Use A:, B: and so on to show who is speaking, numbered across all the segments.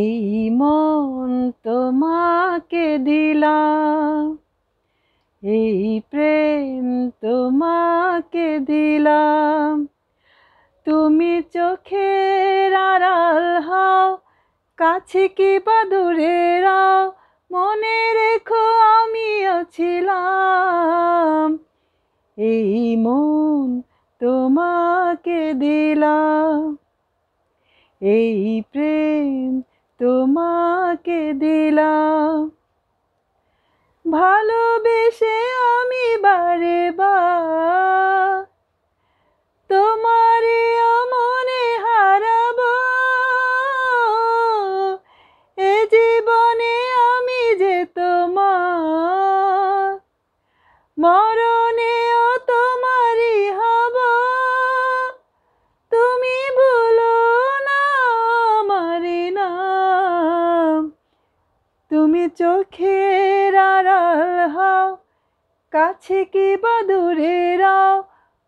A: এই মন তোমাকে দিলাম এই প্রেম তোমাকে দিলাম তুমি চোখের আড়াল হও কাছে কি বা দূরে রাও মনে রেখো আমিও ছিলাম এই মন তোমাকে দিলাম এই প্রেম তোমাকে দিলাম ভালোবেসে আমি বারে বার তোমারে মনে হারাব এ জীবনে আমি যে তোমার মরণ তুমি চোখের আড়াল হাও কাছে কি বা দূরে রাও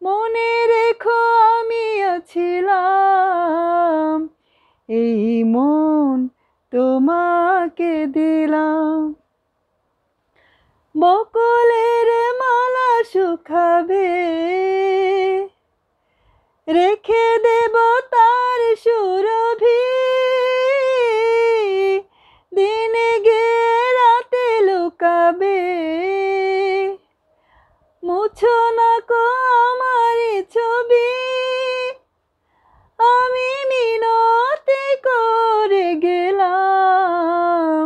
A: মনে রেখো আমি আছিলাম এই মন তোমাকে দিলাম বকলের মাল নাকো আমার ছবি আমি মিনতি করে গেলাম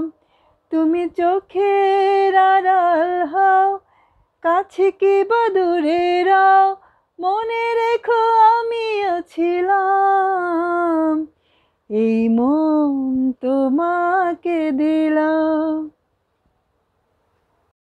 A: তুমি চোখের আড়াল হও কাছে কি বা রাও মনে রেখো আমি ছিলাম এই মন তোমাকে দিলাম